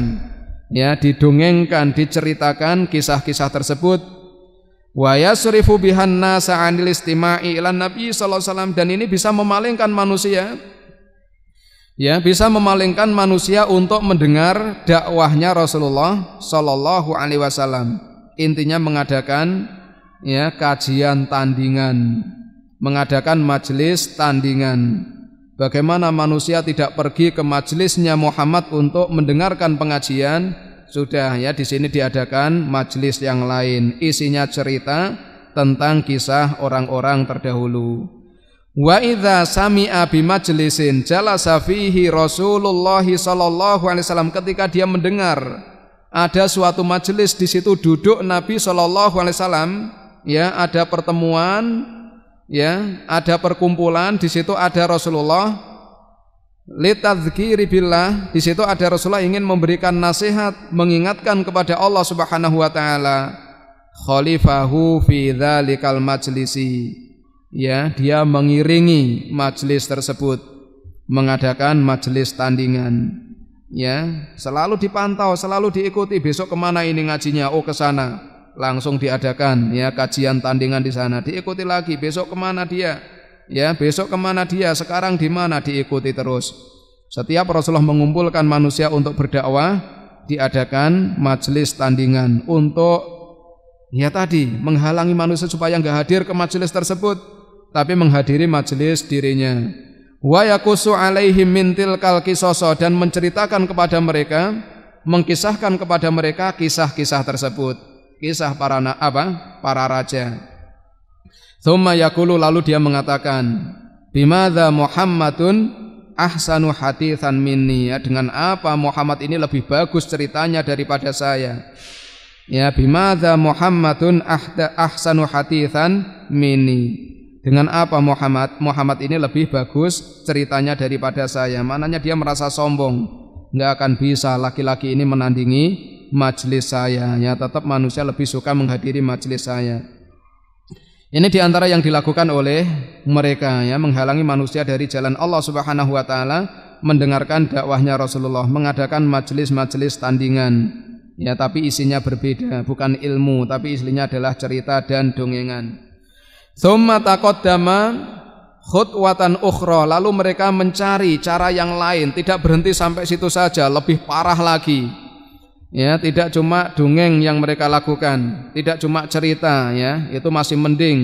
ya didongengkan diceritakan kisah-kisah tersebut wa yasrifu bihan nasa anil istima'i ilan nabi sallallahu dan ini bisa memalingkan manusia ya bisa memalingkan manusia untuk mendengar dakwahnya Rasulullah sallallahu alaihi wasallam intinya mengadakan ya kajian tandingan, mengadakan majelis tandingan. Bagaimana manusia tidak pergi ke majelisnya Muhammad untuk mendengarkan pengajian? Sudah ya di sini diadakan majelis yang lain, isinya cerita tentang kisah orang-orang terdahulu. Wa idza sami'a bi majlisin jalasa fihi Rasulullah sallallahu alaihi wasallam ketika dia mendengar ada suatu majelis di situ duduk Nabi Shallallahu Alaihi Wasallam ya ada pertemuan ya ada perkumpulan di situ ada Rasulullah litadzkiri billah di situ ada Rasulullah ingin memberikan nasihat mengingatkan kepada Allah Subhanahu wa taala khalifahu fi dzalikal majlisi ya dia mengiringi majelis tersebut mengadakan majelis tandingan ya selalu dipantau selalu diikuti besok kemana ini ngajinya oh ke sana langsung diadakan ya kajian tandingan di sana diikuti lagi besok kemana dia ya besok kemana dia sekarang di mana diikuti terus setiap Rasulullah mengumpulkan manusia untuk berdakwah diadakan majelis tandingan untuk ya tadi menghalangi manusia supaya nggak hadir ke majelis tersebut tapi menghadiri majelis dirinya wa yakusu alaihim mintil kalki kisoso dan menceritakan kepada mereka mengkisahkan kepada mereka kisah-kisah tersebut kisah para apa para raja thumma yakulu lalu dia mengatakan bimadza muhammadun ahsanu hadithan minni ya, dengan apa Muhammad ini lebih bagus ceritanya daripada saya ya bimadza muhammadun ahda, ahsanu hadithan minni dengan apa Muhammad? Muhammad ini lebih bagus ceritanya daripada saya. Mananya dia merasa sombong. Nggak akan bisa laki-laki ini menandingi majelis saya. Ya tetap manusia lebih suka menghadiri majelis saya. Ini diantara yang dilakukan oleh mereka ya menghalangi manusia dari jalan Allah Subhanahu Wa Taala mendengarkan dakwahnya Rasulullah mengadakan majelis-majelis tandingan ya tapi isinya berbeda bukan ilmu tapi isinya adalah cerita dan dongengan Thumma taqaddama khutwatan ukhra lalu mereka mencari cara yang lain tidak berhenti sampai situ saja lebih parah lagi ya tidak cuma dongeng yang mereka lakukan tidak cuma cerita ya itu masih mending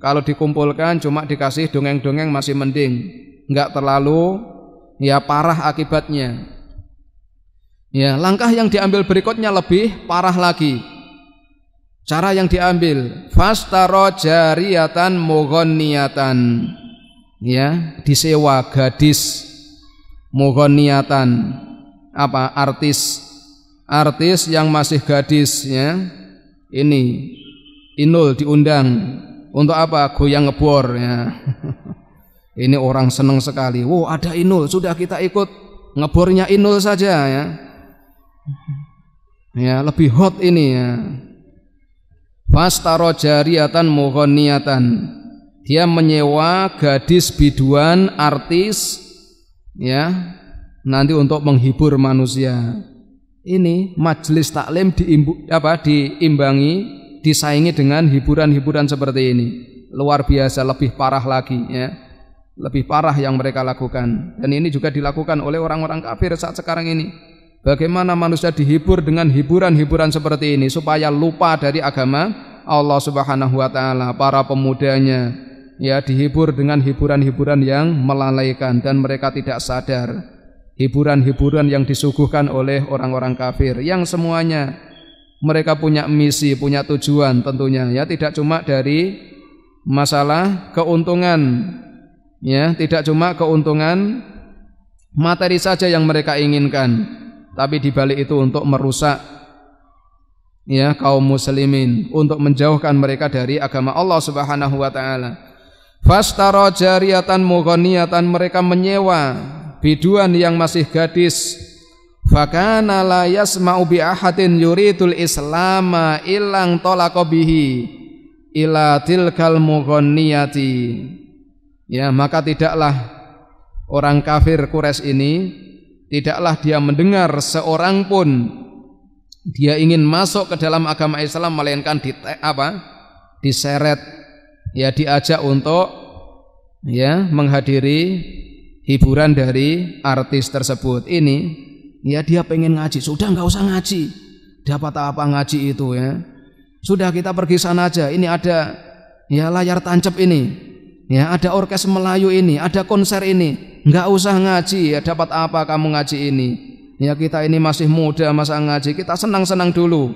kalau dikumpulkan cuma dikasih dongeng-dongeng masih mending nggak terlalu ya parah akibatnya ya langkah yang diambil berikutnya lebih parah lagi cara yang diambil fastaro mohon niatan ya disewa gadis mohon niatan apa artis artis yang masih gadis ya ini Inul diundang untuk apa goyang ngebor ya ini orang seneng sekali wow ada Inul sudah kita ikut ngebornya Inul saja ya ya lebih hot ini ya Fastaro jariatan niatan, Dia menyewa gadis biduan artis ya nanti untuk menghibur manusia. Ini majelis taklim diimbu, apa diimbangi disaingi dengan hiburan-hiburan seperti ini. Luar biasa lebih parah lagi ya. Lebih parah yang mereka lakukan dan ini juga dilakukan oleh orang-orang kafir saat sekarang ini. Bagaimana manusia dihibur dengan hiburan-hiburan seperti ini supaya lupa dari agama Allah Subhanahu wa taala, para pemudanya ya dihibur dengan hiburan-hiburan yang melalaikan dan mereka tidak sadar. Hiburan-hiburan yang disuguhkan oleh orang-orang kafir yang semuanya mereka punya misi, punya tujuan tentunya ya tidak cuma dari masalah keuntungan ya tidak cuma keuntungan materi saja yang mereka inginkan tapi dibalik itu untuk merusak ya kaum muslimin untuk menjauhkan mereka dari agama Allah Subhanahu wa taala. Fastara jariatan mughaniatan mereka menyewa biduan yang masih gadis Fakana la yasma'u bi ahadin yuridul islama ilang tolaqa bihi ila tilkal mughanniyati. Ya, maka tidaklah orang kafir Quraisy ini tidaklah dia mendengar seorang pun dia ingin masuk ke dalam agama Islam melainkan di apa diseret ya diajak untuk ya menghadiri hiburan dari artis tersebut ini ya dia pengen ngaji sudah nggak usah ngaji dapat apa ngaji itu ya sudah kita pergi sana aja ini ada ya layar tancap ini Ya, ada orkes Melayu ini, ada konser ini. Enggak usah ngaji, ya dapat apa kamu ngaji ini? Ya kita ini masih muda masa ngaji, kita senang-senang dulu.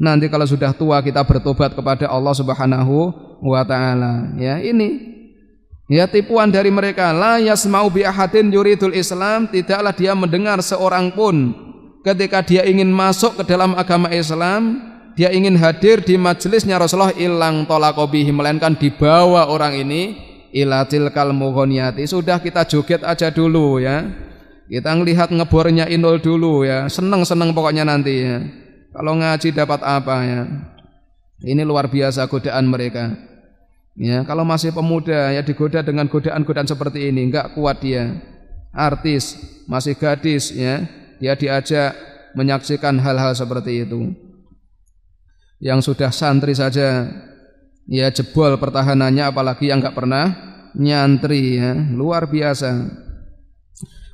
Nanti kalau sudah tua kita bertobat kepada Allah Subhanahu wa taala. Ya, ini Ya tipuan dari mereka la yasmau bi ahadin yuridul Islam tidaklah dia mendengar seorang pun ketika dia ingin masuk ke dalam agama Islam dia ingin hadir di majelisnya Rasulullah ilang tolakobihi melainkan dibawa orang ini ilatil kalmuhoniati sudah kita joget aja dulu ya kita ngelihat ngebornya inul dulu ya seneng-seneng pokoknya nanti ya kalau ngaji dapat apa ya ini luar biasa godaan mereka ya kalau masih pemuda ya digoda dengan godaan-godaan seperti ini nggak kuat dia artis masih gadis ya dia diajak menyaksikan hal-hal seperti itu yang sudah santri saja ya jebol pertahanannya apalagi yang nggak pernah nyantri ya luar biasa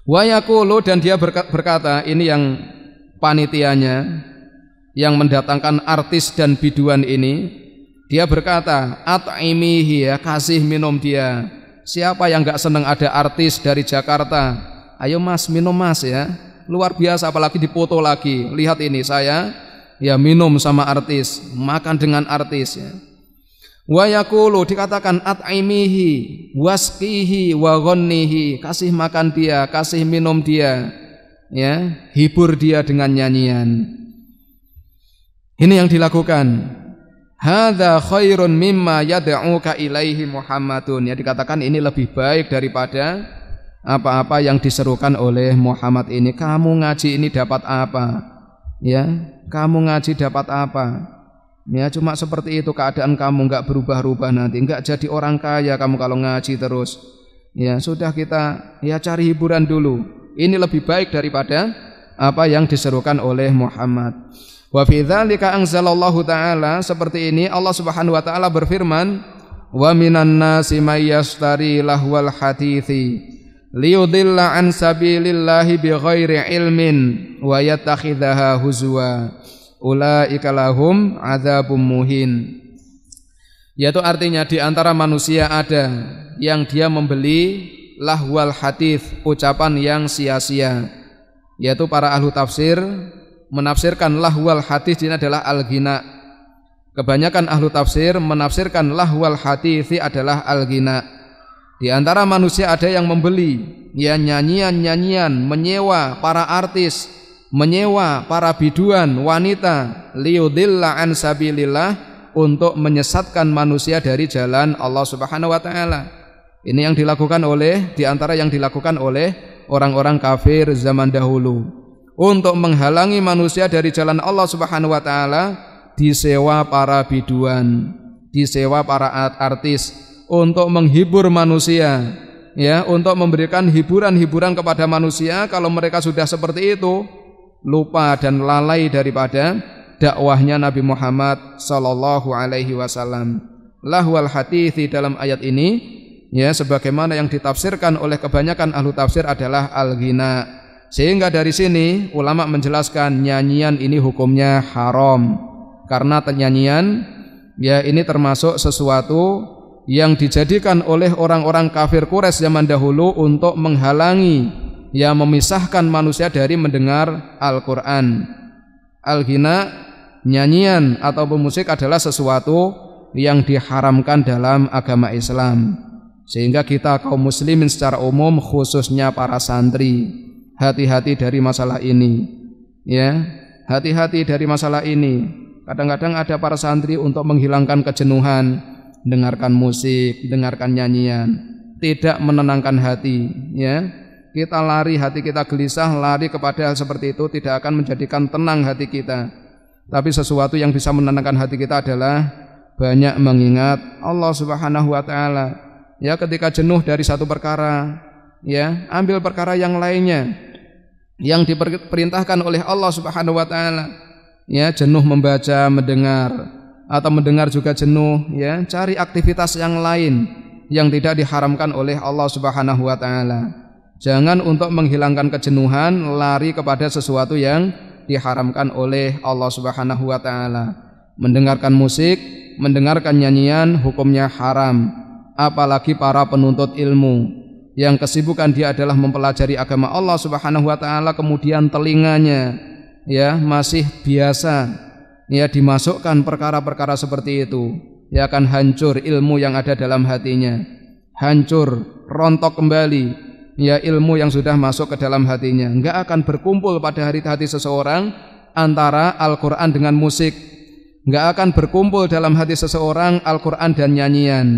wayakulu dan dia berkata ini yang panitianya yang mendatangkan artis dan biduan ini dia berkata at'imihi ya kasih minum dia siapa yang nggak seneng ada artis dari Jakarta ayo mas minum mas ya luar biasa apalagi dipoto lagi lihat ini saya ya minum sama artis, makan dengan artis ya. Wa yakulu dikatakan at'imihi waskihi wa ghannihi, kasih makan dia, kasih minum dia, ya, hibur dia dengan nyanyian. Ini yang dilakukan. Hadza khairun mimma yad'uka ilaihi Muhammadun. Ya dikatakan ini lebih baik daripada apa-apa yang diserukan oleh Muhammad ini. Kamu ngaji ini dapat apa? Ya, kamu ngaji dapat apa? Ya cuma seperti itu keadaan kamu nggak berubah-ubah nanti, nggak jadi orang kaya kamu kalau ngaji terus. Ya sudah kita ya cari hiburan dulu. Ini lebih baik daripada apa yang diserukan oleh Muhammad. Wa fi dzalika anzalallahu taala seperti ini Allah Subhanahu wa taala berfirman wa minan nasi may yastari lahwal hadithi liyudilla an sabilillahi bighairi ilmin wa yattakhidhaha huzwa ulaika lahum adzabum muhin yaitu artinya di antara manusia ada yang dia membeli lahwal hadis ucapan yang sia-sia yaitu para ahlu tafsir menafsirkan lahwal hadis ini adalah al-ghina kebanyakan ahlu tafsir menafsirkan lahwal hadis adalah al-ghina di antara manusia ada yang membeli ya nyanyian-nyanyian, menyewa para artis, menyewa para biduan, wanita, liudilla an sabilillah untuk menyesatkan manusia dari jalan Allah Subhanahu wa taala. Ini yang dilakukan oleh di antara yang dilakukan oleh orang-orang kafir zaman dahulu untuk menghalangi manusia dari jalan Allah Subhanahu wa taala disewa para biduan, disewa para artis, untuk menghibur manusia, ya, untuk memberikan hiburan-hiburan kepada manusia kalau mereka sudah seperti itu, lupa dan lalai daripada dakwahnya Nabi Muhammad sallallahu alaihi wasallam. Lahwal hadithi dalam ayat ini ya sebagaimana yang ditafsirkan oleh kebanyakan ahlu tafsir adalah al-ghina. Sehingga dari sini ulama menjelaskan nyanyian ini hukumnya haram karena nyanyian ya ini termasuk sesuatu yang dijadikan oleh orang-orang kafir kures zaman dahulu untuk menghalangi yang memisahkan manusia dari mendengar Al-Qur'an. Al-ghina nyanyian atau musik adalah sesuatu yang diharamkan dalam agama Islam. Sehingga kita kaum muslimin secara umum khususnya para santri hati-hati dari masalah ini. Ya, hati-hati dari masalah ini. Kadang-kadang ada para santri untuk menghilangkan kejenuhan, dengarkan musik, dengarkan nyanyian, tidak menenangkan hati, ya. Kita lari hati kita gelisah, lari kepada hal seperti itu tidak akan menjadikan tenang hati kita. Tapi sesuatu yang bisa menenangkan hati kita adalah banyak mengingat Allah Subhanahu wa taala. Ya, ketika jenuh dari satu perkara, ya, ambil perkara yang lainnya yang diperintahkan oleh Allah Subhanahu wa taala. Ya, jenuh membaca, mendengar, atau mendengar juga jenuh ya cari aktivitas yang lain yang tidak diharamkan oleh Allah Subhanahu wa taala jangan untuk menghilangkan kejenuhan lari kepada sesuatu yang diharamkan oleh Allah Subhanahu wa taala mendengarkan musik mendengarkan nyanyian hukumnya haram apalagi para penuntut ilmu yang kesibukan dia adalah mempelajari agama Allah Subhanahu wa taala kemudian telinganya ya masih biasa ya dimasukkan perkara-perkara seperti itu ya akan hancur ilmu yang ada dalam hatinya hancur rontok kembali ya ilmu yang sudah masuk ke dalam hatinya enggak akan berkumpul pada hari hati seseorang antara Al-Qur'an dengan musik enggak akan berkumpul dalam hati seseorang Al-Qur'an dan nyanyian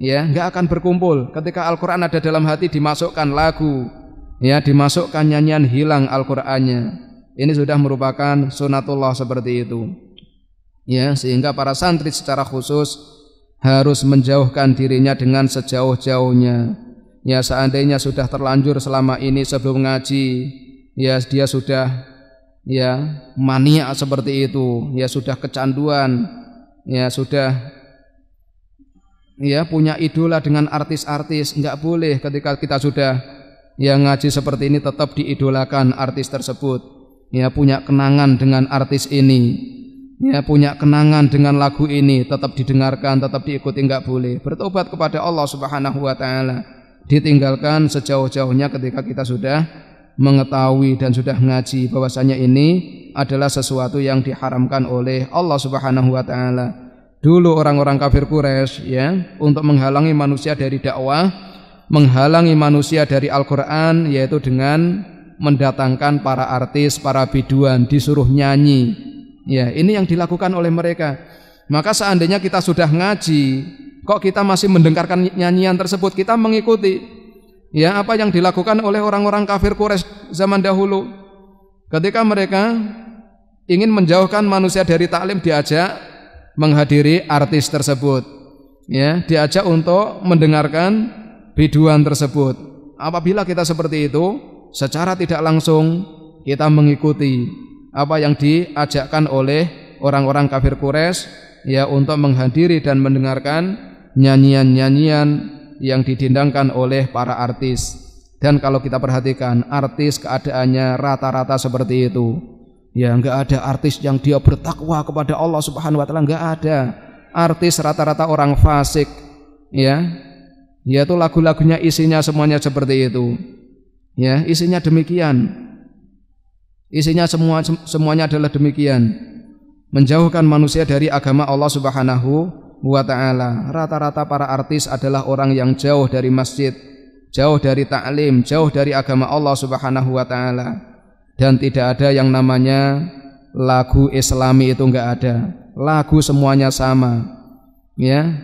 ya enggak akan berkumpul ketika Al-Qur'an ada dalam hati dimasukkan lagu ya dimasukkan nyanyian hilang Al-Qur'annya ini sudah merupakan sunatullah seperti itu. Ya, sehingga para santri secara khusus harus menjauhkan dirinya dengan sejauh-jauhnya. Ya, seandainya sudah terlanjur selama ini sebelum ngaji, ya dia sudah ya mania seperti itu, ya sudah kecanduan, ya sudah ya punya idola dengan artis-artis nggak boleh ketika kita sudah yang ngaji seperti ini tetap diidolakan artis tersebut ya punya kenangan dengan artis ini ya punya kenangan dengan lagu ini tetap didengarkan tetap diikuti nggak boleh bertobat kepada Allah Subhanahu wa taala ditinggalkan sejauh-jauhnya ketika kita sudah mengetahui dan sudah ngaji bahwasanya ini adalah sesuatu yang diharamkan oleh Allah Subhanahu wa taala dulu orang-orang kafir Quraisy ya untuk menghalangi manusia dari dakwah menghalangi manusia dari Al-Qur'an yaitu dengan mendatangkan para artis, para biduan, disuruh nyanyi. Ya, ini yang dilakukan oleh mereka. Maka seandainya kita sudah ngaji, kok kita masih mendengarkan nyanyian tersebut, kita mengikuti. Ya, apa yang dilakukan oleh orang-orang kafir Quraisy zaman dahulu. Ketika mereka ingin menjauhkan manusia dari taklim diajak menghadiri artis tersebut. Ya, diajak untuk mendengarkan biduan tersebut. Apabila kita seperti itu, secara tidak langsung kita mengikuti apa yang diajakkan oleh orang-orang kafir Quraisy ya untuk menghadiri dan mendengarkan nyanyian-nyanyian yang didendangkan oleh para artis. Dan kalau kita perhatikan artis keadaannya rata-rata seperti itu. Ya enggak ada artis yang dia bertakwa kepada Allah Subhanahu wa taala enggak ada. Artis rata-rata orang fasik ya. Yaitu lagu-lagunya isinya semuanya seperti itu. Ya, isinya demikian. Isinya semua semuanya adalah demikian. Menjauhkan manusia dari agama Allah Subhanahu wa taala. Rata-rata para artis adalah orang yang jauh dari masjid, jauh dari taklim, jauh dari agama Allah Subhanahu wa taala. Dan tidak ada yang namanya lagu islami itu enggak ada. Lagu semuanya sama. Ya,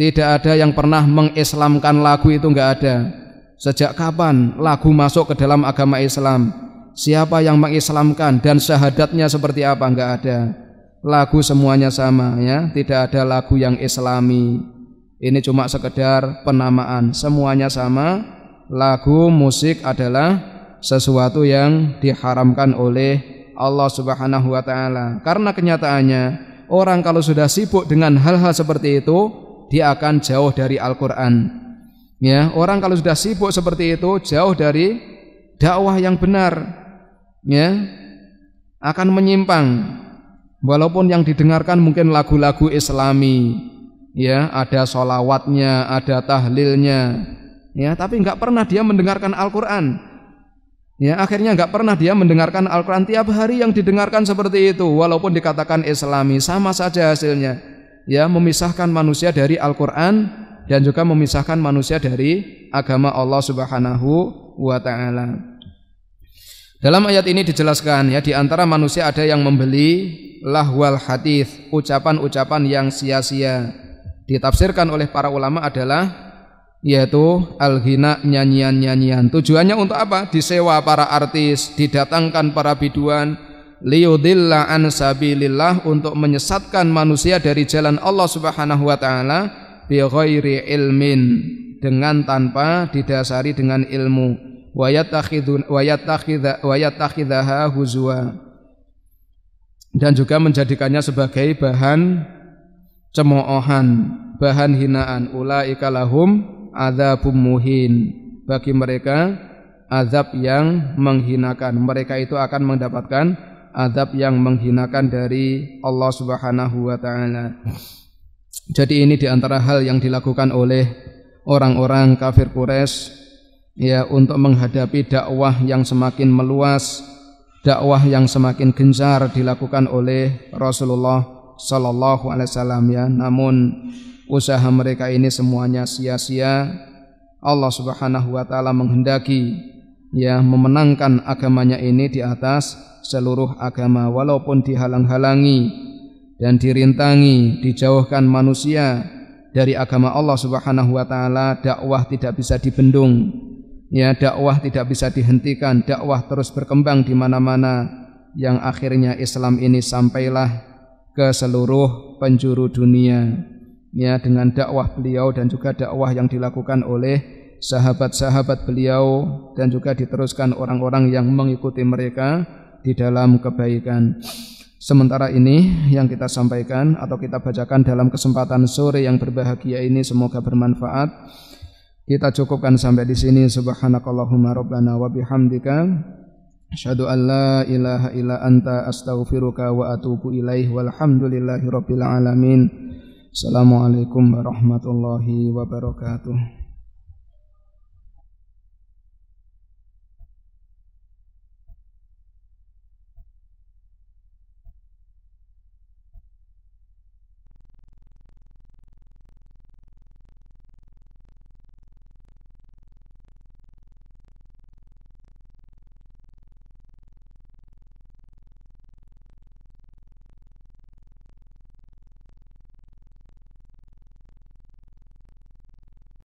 tidak ada yang pernah mengislamkan lagu itu enggak ada. Sejak kapan lagu masuk ke dalam agama Islam? Siapa yang mengislamkan dan syahadatnya seperti apa? Enggak ada. Lagu semuanya sama ya, tidak ada lagu yang islami. Ini cuma sekedar penamaan, semuanya sama. Lagu musik adalah sesuatu yang diharamkan oleh Allah Subhanahu wa taala. Karena kenyataannya orang kalau sudah sibuk dengan hal-hal seperti itu, dia akan jauh dari Al-Qur'an. Ya, orang kalau sudah sibuk seperti itu jauh dari dakwah yang benar, ya, akan menyimpang. Walaupun yang didengarkan mungkin lagu-lagu Islami, ya, ada solawatnya, ada tahlilnya, ya, tapi nggak pernah dia mendengarkan Al-Quran. Ya, akhirnya nggak pernah dia mendengarkan Al-Quran tiap hari yang didengarkan seperti itu, walaupun dikatakan Islami sama saja hasilnya. Ya, memisahkan manusia dari Al-Quran dan juga memisahkan manusia dari agama Allah Subhanahu wa taala. Dalam ayat ini dijelaskan ya di antara manusia ada yang membeli lahwal hadis, ucapan-ucapan yang sia-sia. Ditafsirkan oleh para ulama adalah yaitu al-ghina nyanyian-nyanyian. Tujuannya untuk apa? Disewa para artis, didatangkan para biduan, liyudilla an sabilillah untuk menyesatkan manusia dari jalan Allah Subhanahu wa taala bi ilmin dengan tanpa didasari dengan ilmu huzwa dan juga menjadikannya sebagai bahan cemoohan bahan hinaan ulaika lahum adzabum muhin bagi mereka azab yang menghinakan mereka itu akan mendapatkan azab yang menghinakan dari Allah Subhanahu wa taala jadi ini diantara hal yang dilakukan oleh orang-orang kafir Quraisy ya untuk menghadapi dakwah yang semakin meluas, dakwah yang semakin gencar dilakukan oleh Rasulullah Sallallahu Alaihi Wasallam ya. Namun usaha mereka ini semuanya sia-sia. Allah Subhanahu Wa Taala menghendaki ya memenangkan agamanya ini di atas seluruh agama walaupun dihalang-halangi dan dirintangi, dijauhkan manusia dari agama Allah Subhanahu wa taala, dakwah tidak bisa dibendung. Ya, dakwah tidak bisa dihentikan, dakwah terus berkembang di mana-mana yang akhirnya Islam ini sampailah ke seluruh penjuru dunia. Ya, dengan dakwah beliau dan juga dakwah yang dilakukan oleh sahabat-sahabat beliau dan juga diteruskan orang-orang yang mengikuti mereka di dalam kebaikan. Sementara ini yang kita sampaikan atau kita bacakan dalam kesempatan sore yang berbahagia ini semoga bermanfaat. Kita cukupkan sampai di sini subhanakallahumma rabbana wa bihamdika asyhadu an la ilaha illa anta astaghfiruka wa atubu ilaih walhamdulillahi rabbil alamin. Assalamualaikum warahmatullahi wabarakatuh.